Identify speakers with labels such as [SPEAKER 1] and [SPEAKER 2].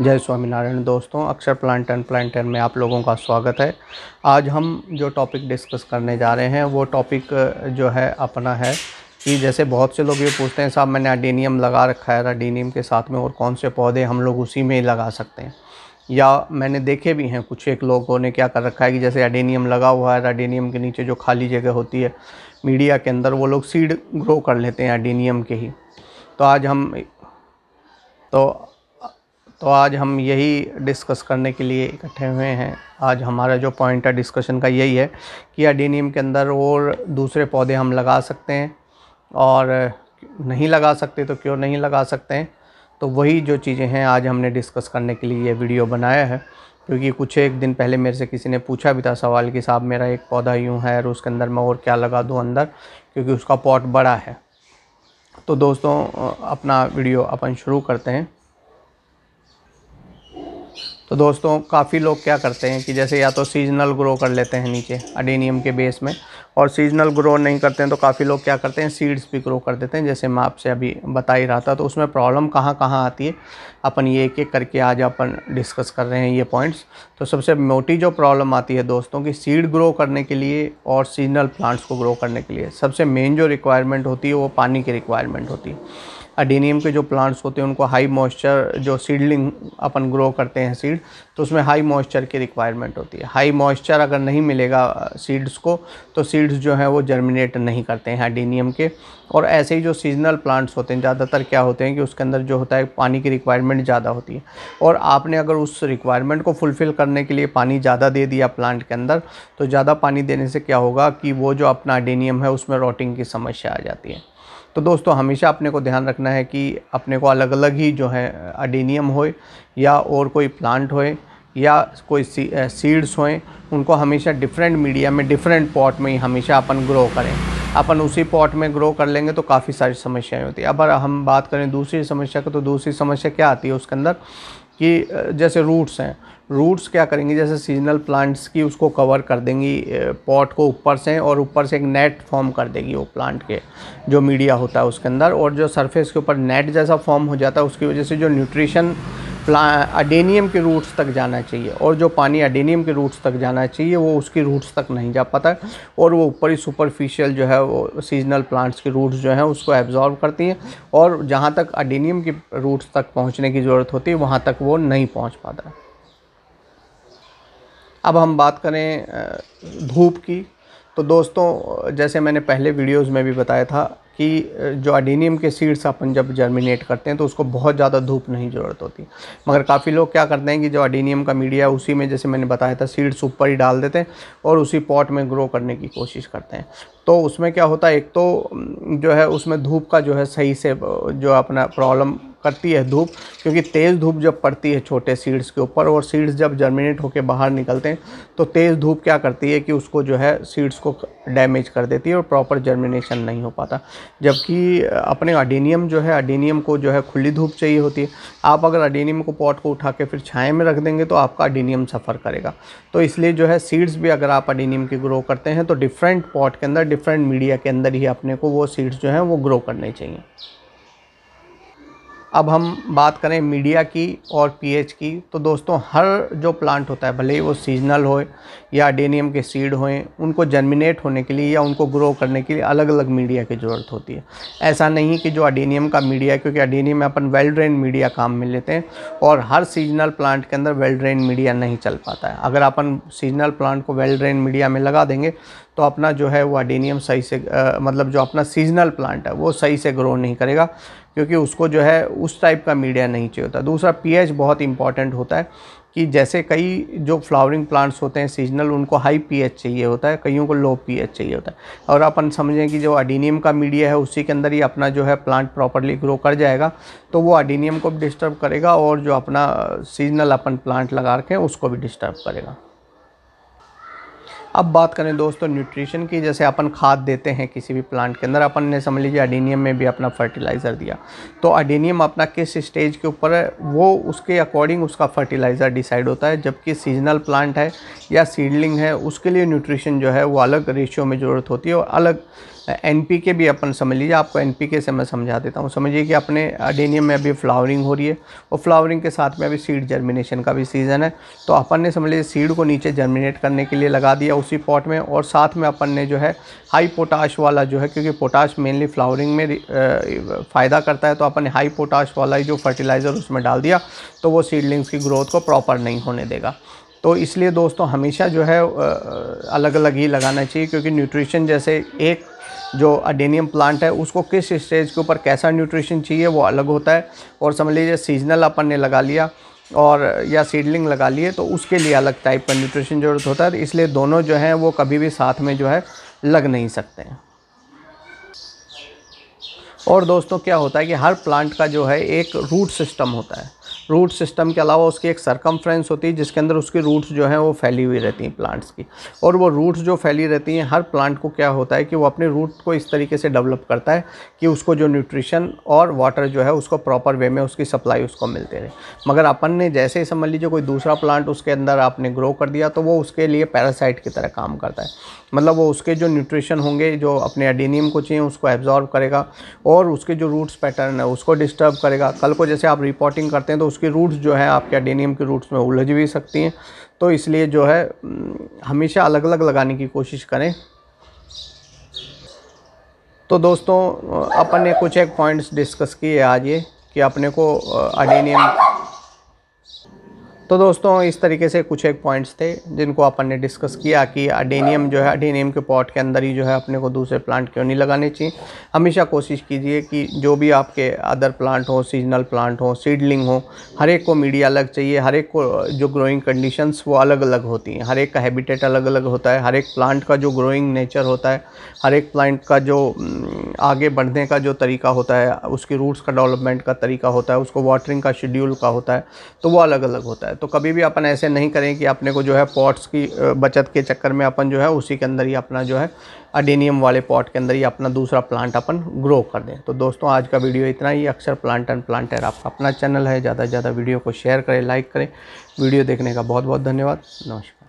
[SPEAKER 1] जय स्वामीनारायण दोस्तों अक्षर प्लांट एंड प्लांटन में आप लोगों का स्वागत है आज हम जो टॉपिक डिस्कस करने जा रहे हैं वो टॉपिक जो है अपना है कि जैसे बहुत से लोग ये पूछते हैं साहब मैंने अडीनियम लगा रखा है अडीनियम के साथ में और कौन से पौधे हम लोग उसी में ही लगा सकते हैं या मैंने देखे भी हैं कुछ एक लोगों ने क्या कर रखा है कि जैसे अडीनियम लगा हुआ है अडीनियम के नीचे जो खाली जगह होती है मीडिया के अंदर वो लोग सीड ग्रो कर लेते हैं अडीनियम के ही तो आज हम तो तो आज हम यही डिस्कस करने के लिए इकट्ठे हुए हैं आज हमारा जो पॉइंट है डिस्कशन का यही है कि अडीनियम के अंदर और दूसरे पौधे हम लगा सकते हैं और नहीं लगा सकते तो क्यों नहीं लगा सकते हैं तो वही जो चीज़ें हैं आज हमने डिस्कस करने के लिए ये वीडियो बनाया है क्योंकि कुछ एक दिन पहले मेरे से किसी ने पूछा भी था सवाल कि साहब मेरा एक पौधा यूँ है और उसके अंदर मैं और क्या लगा दूँ अंदर क्योंकि उसका पॉट बड़ा है तो दोस्तों अपना वीडियो अपन शुरू करते हैं तो दोस्तों काफ़ी लोग क्या करते हैं कि जैसे या तो सीजनल ग्रो कर लेते हैं नीचे अडेनियम के बेस में और सीजनल ग्रो नहीं करते हैं तो काफ़ी लोग क्या करते हैं सीड्स भी ग्रो कर देते हैं जैसे मैं आपसे अभी बता ही रहा था तो उसमें प्रॉब्लम कहाँ कहाँ आती है अपन ये एक एक करके आज अपन डिस्कस कर रहे हैं ये पॉइंट्स तो सबसे मोटी जो प्रॉब्लम आती है दोस्तों की सीड ग्रो करने के लिए और सीजनल प्लांट्स को ग्रो करने के लिए सबसे मेन जो रिक्वायरमेंट होती है वो पानी की रिक्वायरमेंट होती है अडीनियम के जो प्लांट्स होते हैं उनको हाई मॉइस्चर जो सीडलिंग अपन ग्रो करते हैं सीड तो उसमें हाई मॉइस्चर की रिक्वायरमेंट होती है हाई मॉइस्चर अगर नहीं मिलेगा सीड्स uh, को तो सीड्स जो हैं वो जर्मिनेट नहीं करते हैं अडीनियम के और ऐसे ही जो सीजनल प्लांट्स होते हैं ज़्यादातर क्या होते हैं कि उसके अंदर जो होता है पानी की रिक्वायरमेंट ज़्यादा होती है और आपने अगर उस रिक्वायरमेंट को फुलफ़िल करने के लिए पानी ज़्यादा दे दिया प्लांट के अंदर तो ज़्यादा पानी देने से क्या होगा कि वो जो अपना अडेनियम है उसमें रोटिंग की समस्या आ जाती है तो दोस्तों हमेशा अपने को ध्यान रखना है कि अपने को अलग अलग ही जो है अडीनियम होए या और कोई प्लांट होए या कोई सीड्स होए उनको हमेशा डिफरेंट मीडिया में डिफरेंट पॉट में ही हमेशा अपन ग्रो करें अपन उसी पॉट में ग्रो कर लेंगे तो काफ़ी सारी समस्याएं होती है अब हम बात करें दूसरी समस्या की तो दूसरी समस्या क्या आती है उसके अंदर कि जैसे रूट्स हैं रूट्स क्या करेंगी जैसे सीजनल प्लांट्स की उसको कवर कर देंगी पॉट को ऊपर से और ऊपर से एक नेट फॉर्म कर देगी वो प्लांट के जो मीडिया होता है उसके अंदर और जो सरफेस के ऊपर नेट जैसा फॉर्म हो जाता है उसकी वजह से जो न्यूट्रिशन अडेनियम के रूट्स तक जाना चाहिए और जो पानी अडेनियम के रूट्स तक जाना चाहिए वो उसकी रूट्स तक नहीं जा पाता और वो ऊपर ही सुपरफिशियल जो है वो सीजनल प्लांट्स के रूट्स जो हैं उसको एब्जॉर्व करती हैं और जहाँ तक अडेनियम के रूट्स तक पहुँचने की ज़रूरत होती है वहाँ तक वो नहीं पहुँच पाता अब हम बात करें धूप की तो दोस्तों जैसे मैंने पहले वीडियोस में भी बताया था कि जो अडीनियम के सीड्स अपन जब जर्मिनेट करते हैं तो उसको बहुत ज़्यादा धूप नहीं ज़रूरत होती मगर काफ़ी लोग क्या करते हैं कि जो अडीनियम का मीडिया है उसी में जैसे मैंने बताया था सीड्स ऊपर ही डाल देते हैं और उसी पॉट में ग्रो करने की कोशिश करते हैं तो उसमें क्या होता है एक तो जो है उसमें धूप का जो है सही से जो अपना प्रॉब्लम करती है धूप क्योंकि तेज़ धूप जब पड़ती है छोटे सीड्स के ऊपर और सीड्स जब जर्मिनेट होकर बाहर निकलते हैं तो तेज़ धूप क्या करती है कि उसको जो है सीड्स को डैमेज कर देती है और प्रॉपर जर्मिनेशन नहीं हो पाता जबकि अपने अडीनियम जो है अडीनियम को जो है खुली धूप चाहिए होती है आप अगर अडीनियम को पॉट को उठा के फिर छाए में रख देंगे तो आपका अडीनियम सफ़र करेगा तो इसलिए जो है सीड्स भी अगर आप अडीनियम की ग्रो करते हैं तो डिफरेंट पॉट के अंदर डिफरेंट मीडिया के अंदर ही अपने को वो सीड्स जो हैं वो ग्रो करने चाहिए अब हम बात करें मीडिया की और पीएच की तो दोस्तों हर जो प्लांट होता है भले ही वो सीजनल हो या डेनियम के सीड हों उनको जर्मिनेट होने के लिए या उनको ग्रो करने के लिए अलग अलग मीडिया की ज़रूरत होती है ऐसा नहीं कि जो अडेनियम का मीडिया क्योंकि अडेनियम में अपन वेल ड्रेन मीडिया काम में लेते हैं और हर सीजनल प्लांट के अंदर वेल ड्रेन मीडिया नहीं चल पाता है अगर अपन सीजनल प्लांट को वेल ड्रेन मीडिया में लगा देंगे तो अपना जो है वो अडीनियम सही से आ, मतलब जो अपना सीजनल प्लांट है वो सही से ग्रो नहीं करेगा क्योंकि उसको जो है उस टाइप का मीडिया नहीं चाहिए होता दूसरा पीएच बहुत इंपॉर्टेंट होता है कि जैसे कई जो फ्लावरिंग प्लांट्स होते हैं सीजनल उनको हाई पीएच चाहिए होता है कईयों को लो पीएच चाहिए होता है और अपन समझें कि जो अडीनियम का मीडिया है उसी के अंदर ही अपना जो है प्लांट प्रॉपरली ग्रो कर जाएगा तो वो अडीनियम को भी डिस्टर्ब करेगा और जो अपना सीजनल अपन प्लांट लगा रखें उसको भी डिस्टर्ब करेगा अब बात करें दोस्तों न्यूट्रिशन की जैसे अपन खाद देते हैं किसी भी प्लांट के अंदर अपन ने समझ लीजिए अडीनियम में भी अपना फर्टिलाइज़र दिया तो अडीनियम अपना किस स्टेज के ऊपर है वो उसके अकॉर्डिंग उसका फर्टिलाइज़र डिसाइड होता है जबकि सीजनल प्लांट है या सीडलिंग है उसके लिए न्यूट्रिशन जो है वो अलग रेशियो में ज़रूरत होती है और अलग एन पी के भी अपन समझ लीजिए आपको एन पी के से मैं समझा देता हूँ समझिए कि अपने अडेनियम में अभी फ्लावरिंग हो रही है और फ्लावरिंग के साथ में अभी सीड जर्मिनेशन का भी सीज़न है तो अपन ने समझ लीजिए सीड को नीचे जर्मिनेट करने के लिए लगा दिया उसी पॉट में और साथ में अपन ने जो है हाई पोटाश वाला जो है क्योंकि पोटाश मेनली फ्लावरिंग में फ़ायदा करता है तो अपन ने हाई पोटाश वाला जो फर्टिलाइज़र उसमें डाल दिया तो वो सीडलिंग्स की ग्रोथ को प्रॉपर नहीं होने देगा तो इसलिए दोस्तों हमेशा जो है अलग अलग ही लगाना चाहिए क्योंकि न्यूट्रिशन जैसे एक जो अडेनियम प्लांट है उसको किस स्टेज के ऊपर कैसा न्यूट्रिशन चाहिए वो अलग होता है और समझ लीजिए सीजनल अपन ने लगा लिया और या सीडलिंग लगा लिए तो उसके लिए अलग टाइप का न्यूट्रिशन ज़रूरत होता है तो इसलिए दोनों जो हैं वो कभी भी साथ में जो है लग नहीं सकते हैं और दोस्तों क्या होता है कि हर प्लांट का जो है एक रूट सिस्टम होता है रूट सिस्टम के अलावा उसकी एक सरकमफ्रेंस होती है जिसके अंदर उसकी रूट्स जो हैं वो फैली हुई रहती हैं प्लांट्स की और वो रूट्स जो फैली रहती हैं हर प्लांट को क्या होता है कि वो अपने रूट को इस तरीके से डेवलप करता है कि उसको जो न्यूट्रिशन और वाटर जो है उसको प्रॉपर वे में उसकी सप्लाई उसको मिलते रहे मगर अपन ने जैसे ही समझ लीजिए कोई दूसरा प्लांट उसके अंदर आपने ग्रो कर दिया तो वो उसके लिए पैरासाइट की तरह काम करता है मतलब वो उसके जो न्यूट्रिशन होंगे जो अपने एडीनियम को चाहिए उसको एब्जॉर्व करेगा और और उसके जो रूट्स पैटर्न है उसको डिस्टर्ब करेगा कल को जैसे आप रिपोर्टिंग करते हैं तो उसकी रूट्स जो है आपके एडेनियम के रूट्स में उलझ भी सकती हैं तो इसलिए जो है हम्म, हमेशा अलग अलग लगाने की कोशिश करें तो दोस्तों अपन ने कुछ एक पॉइंट्स डिस्कस किए आज ये कि अपने को अडेनियम तो दोस्तों इस तरीके से कुछ एक पॉइंट्स थे जिनको अपन ने डिस्कस किया कि अडेनियम जो है अडेनियम के पॉट के अंदर ही जो है अपने को दूसरे प्लांट क्यों नहीं लगाने चाहिए हमेशा कोशिश कीजिए कि जो भी आपके अदर प्लांट हो सीजनल प्लांट हो सीडलिंग हो हर एक को मीडिया अलग चाहिए हर एक को जो ग्रोइंग कंडीशंस वो अलग अलग होती हैं हर एक का हैबिटेट अलग अलग होता है हर एक प्लांट का जो ग्रोइंग नेचर होता है हर एक प्लांट का जो आगे बढ़ने का जो तरीका होता है उसकी रूट्स का डेवलपमेंट का तरीका होता है उसको वाटरिंग का शेड्यूल का होता है तो वो अलग अलग होता है है तो कभी भी अपन ऐसे नहीं करें कि अपने को जो है पॉट्स की बचत के चक्कर में अपन जो है उसी के अंदर ही अपना जो है अडेनियम वाले पॉट के अंदर ही अपना दूसरा प्लांट अपन ग्रो कर दें तो दोस्तों आज का वीडियो इतना ही अक्सर प्लांट एंड प्लांटर आपका अपना चैनल है ज़्यादा से ज़्यादा वीडियो को शेयर करें लाइक करें वीडियो देखने का बहुत बहुत धन्यवाद नमस्कार